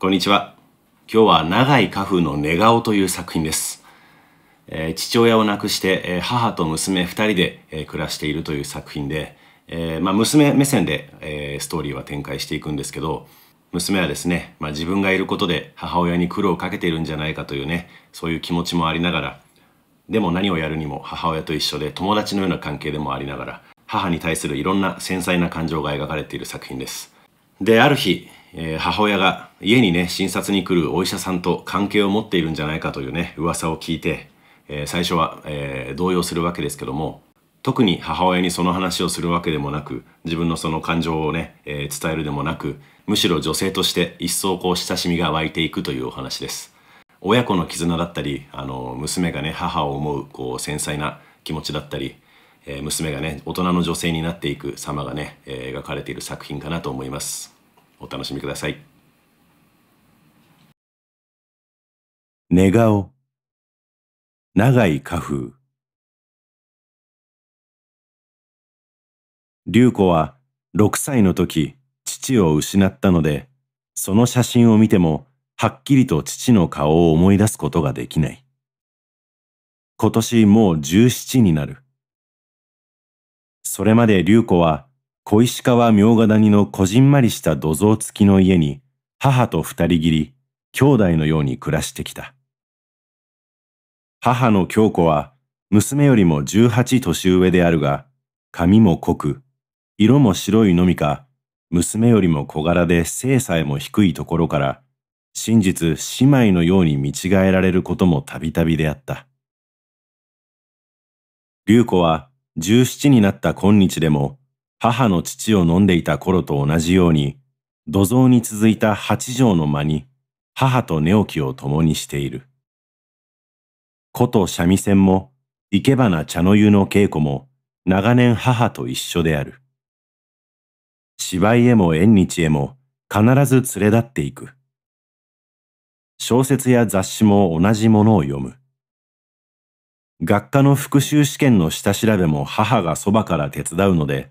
こんにちは。今日は長い家風の寝顔という作品です。えー、父親を亡くして、えー、母と娘二人で、えー、暮らしているという作品で、えまあ、娘目線で、えストーリーは展開していくんですけど、娘はですね、まあ、自分がいることで母親に苦労をかけているんじゃないかというね、そういう気持ちもありながら、でも何をやるにも母親と一緒で友達のような関係でもありながら、母に対するいろんな繊細な感情が描かれている作品です。で、ある日、えー、母親が家にね、診察に来るお医者さんと関係を持っているんじゃないかというね、噂を聞いて、えー、最初は、えー、動揺するわけですけども、特に母親にその話をするわけでもなく、自分のその感情をね、えー、伝えるでもなく、むしろ女性として一層こう親しみが湧いていくというお話です。親子の絆だったり、あの、娘がね、母を思う、こう、繊細な気持ちだったり、えー、娘がね、大人の女性になっていく様がね、えー、描かれている作品かなと思います。お楽しみください。寝顔長い花風龍子は6歳の時父を失ったのでその写真を見てもはっきりと父の顔を思い出すことができない今年もう17になるそれまで龍子は小石川明賀谷のこじんまりした土蔵付きの家に母と二人きり、兄弟のように暮らしてきた。母の京子は娘よりも十八年上であるが、髪も濃く、色も白いのみか、娘よりも小柄で性さえも低いところから、真実姉妹のように見違えられることもたびたびであった。龍子は十七になった今日でも母の父を飲んでいた頃と同じように、土蔵に続いた八畳の間に母と寝起きを共にしている。古都三味線も、生け花茶の湯の稽古も、長年母と一緒である。芝居へも縁日へも必ず連れ立っていく。小説や雑誌も同じものを読む。学科の復習試験の下調べも母がそばから手伝うので、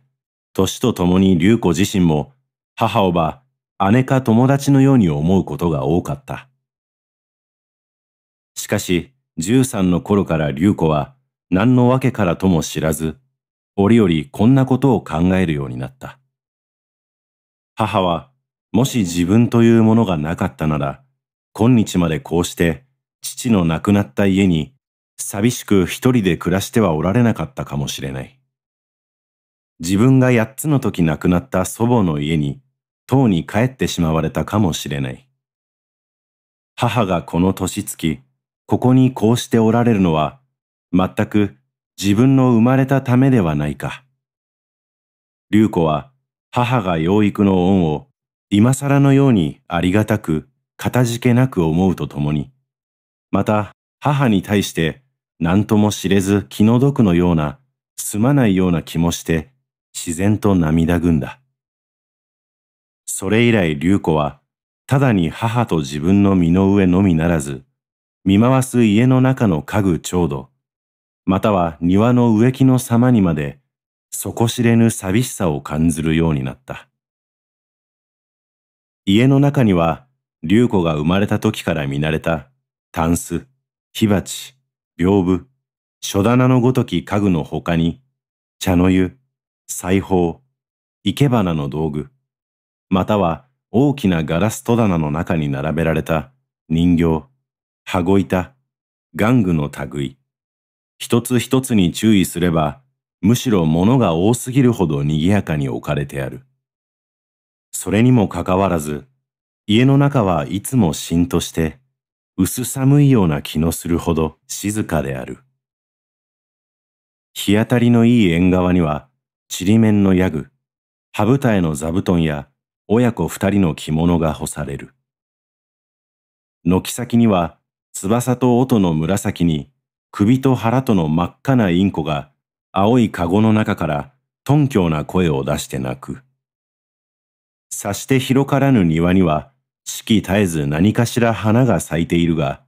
年とともに竜子自身も母をば姉か友達のように思うことが多かった。しかし、13の頃から竜子は何の訳からとも知らず、折々こんなことを考えるようになった。母は、もし自分というものがなかったなら、今日までこうして父の亡くなった家に寂しく一人で暮らしてはおられなかったかもしれない。自分が8つの時亡くなった祖母の家に、とうに帰ってしまわれたかもしれない。母がこの年月、ここにこうしておられるのは、全く自分の生まれたためではないか。竜子は母が養育の恩を今更のようにありがたく、かたじけなく思うとともに、また母に対して何とも知れず気の毒のような、すまないような気もして自然と涙ぐんだ。それ以来竜子は、ただに母と自分の身の上のみならず、見回す家の中の家具ちょうど、または庭の植木の様にまで、底知れぬ寂しさを感じるようになった。家の中には、竜子が生まれた時から見慣れた、タンス、火鉢、屏風、書棚のごとき家具の他に、茶の湯、裁縫、生け花の道具、または大きなガラス戸棚の中に並べられた人形、羽子板、玩具の類。一つ一つに注意すれば、むしろ物が多すぎるほど賑やかに置かれてある。それにもかかわらず、家の中はいつもしんとして、薄寒いような気のするほど静かである。日当たりのいい縁側には、ちりめんのヤグ、歯舞台の座布団や親子二人の着物が干される。軒先には翼と音の紫に首と腹との真っ赤なインコが青い籠の中から頓強な声を出して鳴く。さして広からぬ庭には四季絶えず何かしら花が咲いているが、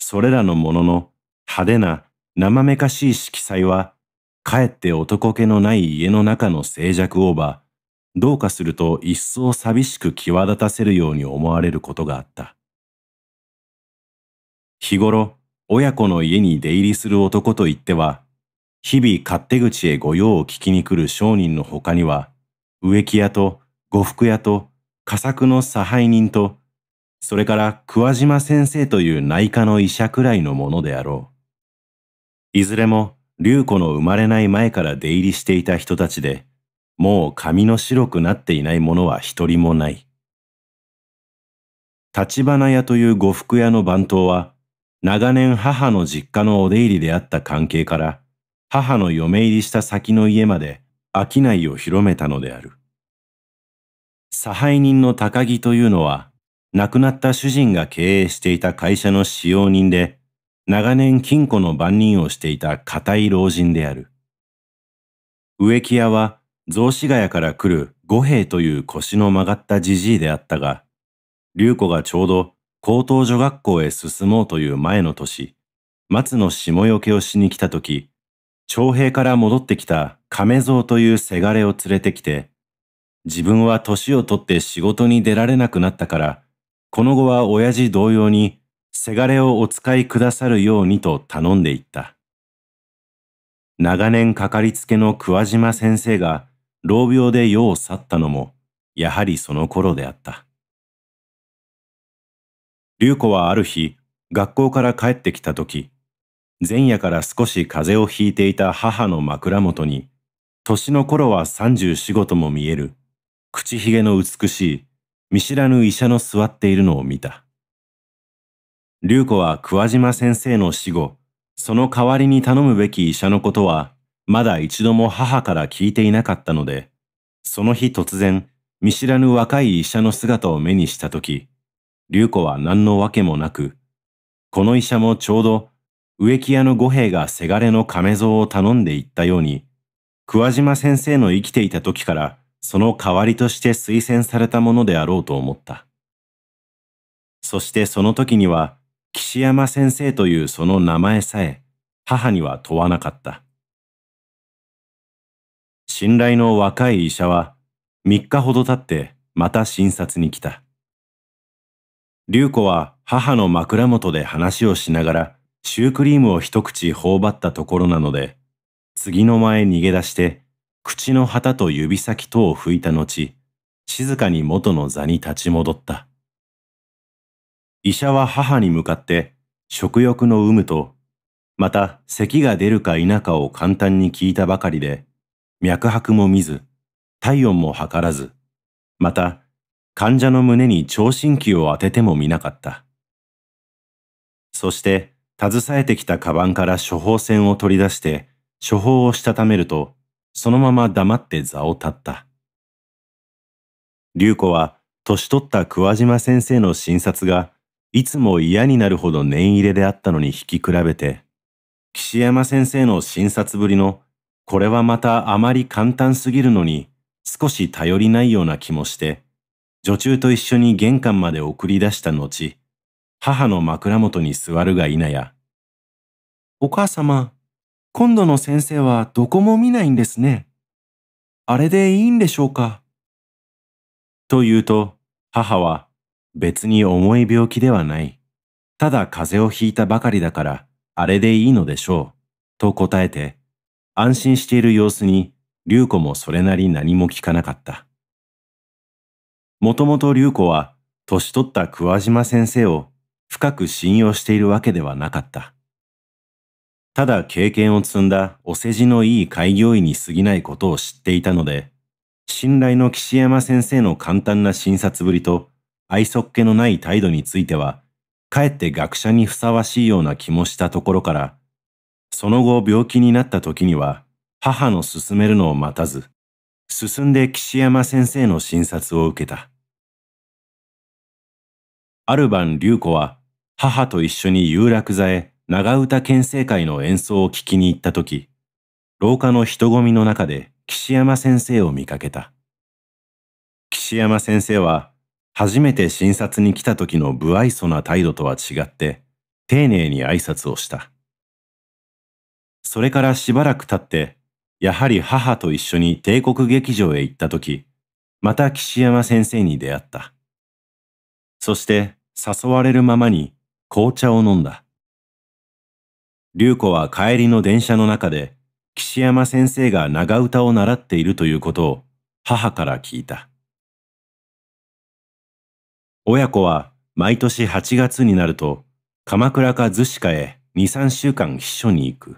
それらのものの派手な生めかしい色彩はかえって男気のない家の中の静寂をば、どうかすると一層寂しく際立たせるように思われることがあった。日頃、親子の家に出入りする男といっては、日々勝手口へ御用を聞きに来る商人の他には、植木屋と呉服屋と佳作の差配人と、それから桑島先生という内科の医者くらいのものであろう。いずれも竜子の生まれない前から出入りしていた人たちで、もう髪の白くなっていない者は一人もない。立花屋という呉服屋の番頭は、長年母の実家のお出入りであった関係から、母の嫁入りした先の家まで商いを広めたのである。差配人の高木というのは、亡くなった主人が経営していた会社の使用人で、長年金庫の番人をしていた固い老人である。植木屋は雑司ヶ谷から来る五兵衛という腰の曲がったじじいであったが、龍子がちょうど高等女学校へ進もうという前の年、松の下よけをしに来た時、徴兵から戻ってきた亀蔵というせがれを連れてきて、自分は年を取って仕事に出られなくなったから、この後は親父同様にせがれをお使いくださるようにと頼んでいった。長年かかりつけの桑島先生が老病で世を去ったのも、やはりその頃であった。龍子はある日、学校から帰ってきた時、前夜から少し風邪をひいていた母の枕元に、年の頃は三十仕事とも見える、口ひげの美しい、見知らぬ医者の座っているのを見た。龍子は桑島先生の死後、その代わりに頼むべき医者のことは、まだ一度も母から聞いていなかったので、その日突然、見知らぬ若い医者の姿を目にしたとき、龍子は何のわけもなく、この医者もちょうど植木屋の五兵がせがれの亀蔵を頼んでいったように、桑島先生の生きていたときからその代わりとして推薦されたものであろうと思った。そしてその時には岸山先生というその名前さえ母には問わなかった。信頼の若い医者は3日ほど経ってまた診察に来た。竜子は母の枕元で話をしながらシュークリームを一口頬張ったところなので、次の間へ逃げ出して口の旗と指先等を拭いた後、静かに元の座に立ち戻った。医者は母に向かって食欲の有無と、また咳が出るか否かを簡単に聞いたばかりで、脈拍も見ず、体温も測らず、また患者の胸に聴診器を当てても見なかった。そして、携えてきたカバンから処方箋を取り出して、処方をしたためると、そのまま黙って座を立った。隆子は、年取った桑島先生の診察が、いつも嫌になるほど念入れであったのに引き比べて、岸山先生の診察ぶりの、これはまたあまり簡単すぎるのに、少し頼りないような気もして、女中と一緒に玄関まで送り出した後、母の枕元に座るが否や、お母様、今度の先生はどこも見ないんですね。あれでいいんでしょうかと言うと、母は、別に重い病気ではない。ただ風邪をひいたばかりだから、あれでいいのでしょう。と答えて、安心している様子に、竜子もそれなり何も聞かなかった。もともと竜子は、年取った桑島先生を深く信用しているわけではなかった。ただ経験を積んだお世辞のいい開業医に過ぎないことを知っていたので、信頼の岸山先生の簡単な診察ぶりと、愛そっ気のない態度については、かえって学者にふさわしいような気もしたところから、その後病気になった時には、母の勧めるのを待たず、進んで岸山先生の診察を受けた。ある晩、龍子は、母と一緒に有楽座へ長唄県政会の演奏を聞きに行った時、廊下の人混みの中で岸山先生を見かけた。岸山先生は初めて診察に来た時の不愛想な態度とは違って、丁寧に挨拶をした。それからしばらく経って、やはり母と一緒に帝国劇場へ行った時、また岸山先生に出会った。そして誘われるままに紅茶を飲んだ。龍子は帰りの電車の中で岸山先生が長唄を習っているということを母から聞いた。親子は毎年8月になると鎌倉か逗子かへ2、3週間秘書に行く。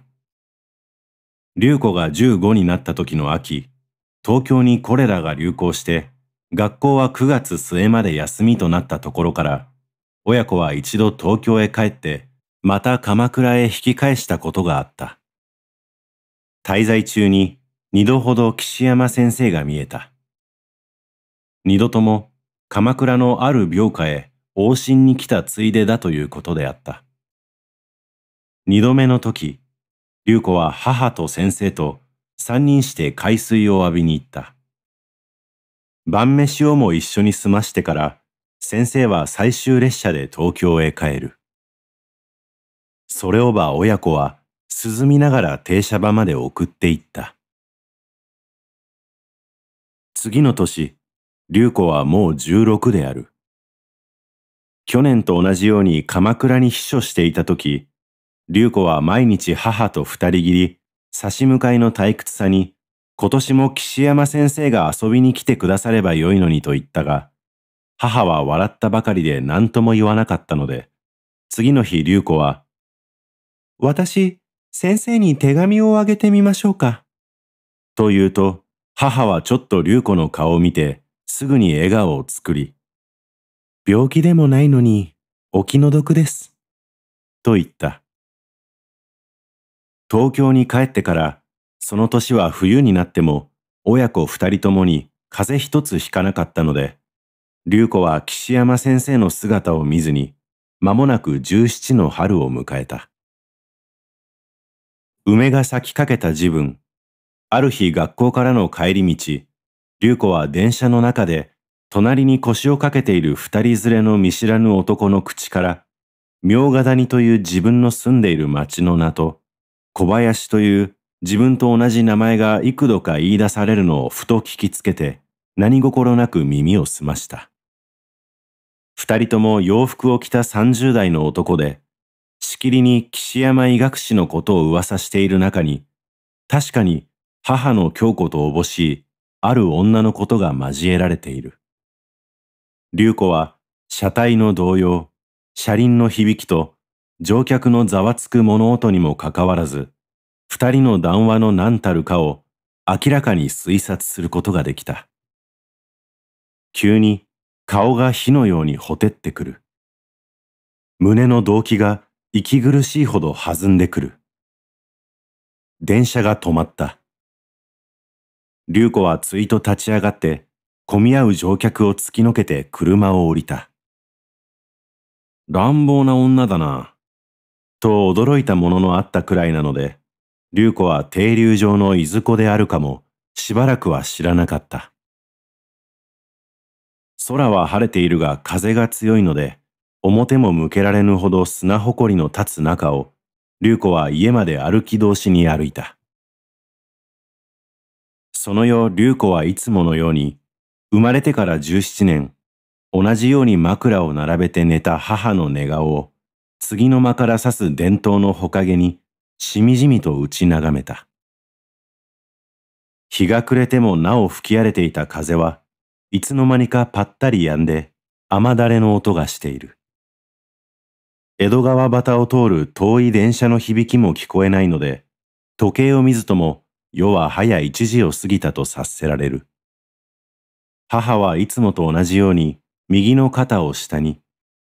龍子が15になった時の秋、東京にコレラが流行して、学校は9月末まで休みとなったところから、親子は一度東京へ帰って、また鎌倉へ引き返したことがあった。滞在中に二度ほど岸山先生が見えた。二度とも鎌倉のある病下へ往診に来たついでだということであった。二度目の時、龍子は母と先生と三人して海水を浴びに行った。晩飯をも一緒に済ましてから、先生は最終列車で東京へ帰る。それをば親子は涼みながら停車場まで送っていった。次の年、龍子はもう16である。去年と同じように鎌倉に秘書していた時、龍子は毎日母と二人きり、差し向かいの退屈さに、今年も岸山先生が遊びに来てくださればよいのにと言ったが、母は笑ったばかりで何とも言わなかったので、次の日龍子は、私、先生に手紙をあげてみましょうか。と言うと、母はちょっと龍子の顔を見て、すぐに笑顔を作り、病気でもないのにお気の毒です、と言った。東京に帰ってから、その年は冬になっても親子二人ともに風邪一つひかなかったので、龍子は岸山先生の姿を見ずに、間もなく17の春を迎えた。梅が咲きかけた時分、ある日学校からの帰り道、龍子は電車の中で、隣に腰をかけている二人連れの見知らぬ男の口から、明賀谷という自分の住んでいる町の名と、小林という自分と同じ名前が幾度か言い出されるのをふと聞きつけて、何心なく耳を澄ました。二人とも洋服を着た三十代の男で、しきりに岸山医学士のことを噂している中に、確かに母の京子とおぼしいある女のことが交えられている。竜子は車体の動揺、車輪の響きと乗客のざわつく物音にもかかわらず、二人の談話の何たるかを明らかに推察することができた。急に顔が火のようにほてってくる。胸の動悸が息苦しいほど弾んでくる。電車が止まった。竜子はついと立ち上がって、混み合う乗客を突きのけて車を降りた。乱暴な女だな。と驚いたもののあったくらいなので、竜子は停留場のいずこであるかも、しばらくは知らなかった。空は晴れているが風が強いので、表も向けられぬほど砂埃りの立つ中を、竜子は家まで歩き通しに歩いた。その夜、竜子はいつものように、生まれてから17年、同じように枕を並べて寝た母の寝顔を、次の間から刺す伝統のほかげに、しみじみと打ち眺めた。日が暮れてもなお吹き荒れていた風はいつの間にかぱったり止んで雨だれの音がしている。江戸川端を通る遠い電車の響きも聞こえないので、時計を見ずとも夜は早一時を過ぎたと察せられる。母はいつもと同じように右の肩を下に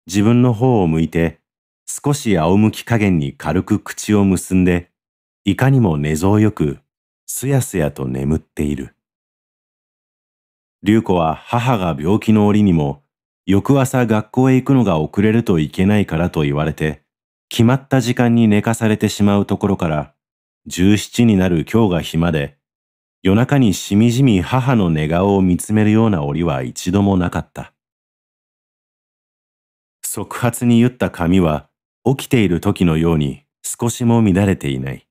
自分の方を向いて少し仰向き加減に軽く口を結んでいかにも寝相よくすやすやと眠っている。竜子は母が病気の折にも翌朝学校へ行くのが遅れるといけないからと言われて決まった時間に寝かされてしまうところから17になる今日が暇で、夜中にしみじみ母の寝顔を見つめるような折は一度もなかった。即発に言った髪は、起きている時のように少しも乱れていない。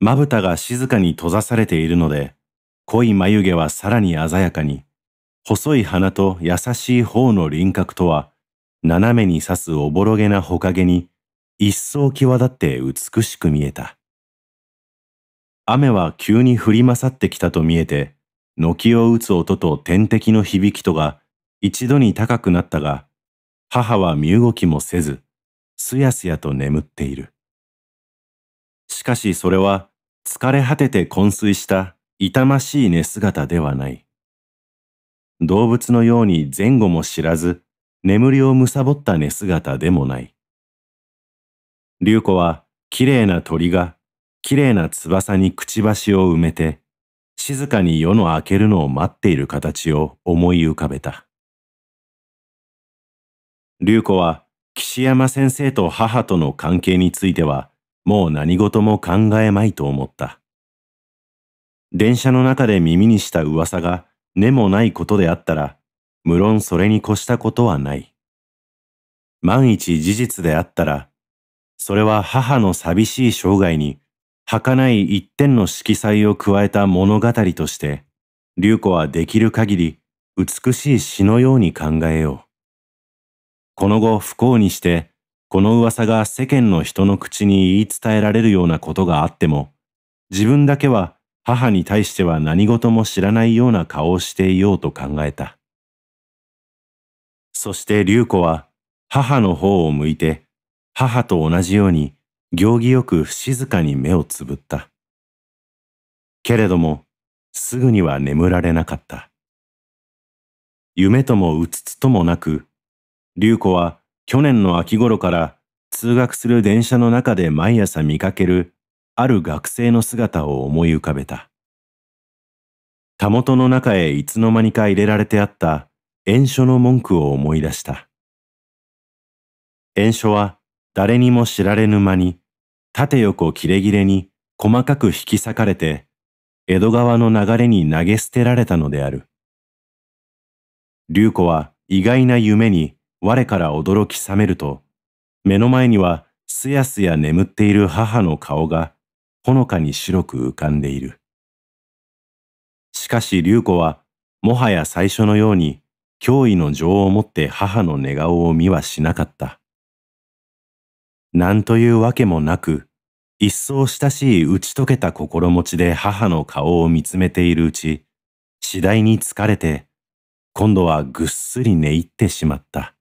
まぶたが静かに閉ざされているので、濃い眉毛はさらに鮮やかに、細い鼻と優しい頬の輪郭とは、斜めに刺すおぼろげなほかげに、一層際立って美しく見えた。雨は急に降りまさってきたと見えて、軒を打つ音と天敵の響きとが一度に高くなったが、母は身動きもせず、すやすやと眠っている。しかしそれは疲れ果てて昏睡した痛ましい寝姿ではない。動物のように前後も知らず、眠りをむさぼった寝姿でもない。龍子は綺麗な鳥が綺麗な翼にくちばしを埋めて、静かに夜の明けるのを待っている形を思い浮かべた。竜子は岸山先生と母との関係については、もう何事も考えまいと思った。電車の中で耳にした噂が根もないことであったら、無論それに越したことはない。万一事実であったら、それは母の寂しい生涯に、儚い一点の色彩を加えた物語として、竜子はできる限り美しい詩のように考えよう。この後不幸にして、この噂が世間の人の口に言い伝えられるようなことがあっても、自分だけは母に対しては何事も知らないような顔をしていようと考えた。そして竜子は母の方を向いて母と同じように行儀よく静かに目をつぶった。けれども、すぐには眠られなかった。夢ともうつつともなく、竜子は去年の秋頃から通学する電車の中で毎朝見かけるある学生の姿を思い浮かべた。たもとの中へいつの間にか入れられてあった炎書の文句を思い出した。炎書は誰にも知られぬ間に、縦横切れ切れに細かく引き裂かれて、江戸川の流れに投げ捨てられたのである。竜子は意外な夢に我から驚き覚めると、目の前にはすやすや眠っている母の顔がほのかに白く浮かんでいる。しかし竜子はもはや最初のように脅威の情を持って母の寝顔を見はしなかった。何というわけもなく、一層親しい打ち解けた心持ちで母の顔を見つめているうち、次第に疲れて、今度はぐっすり寝入ってしまった。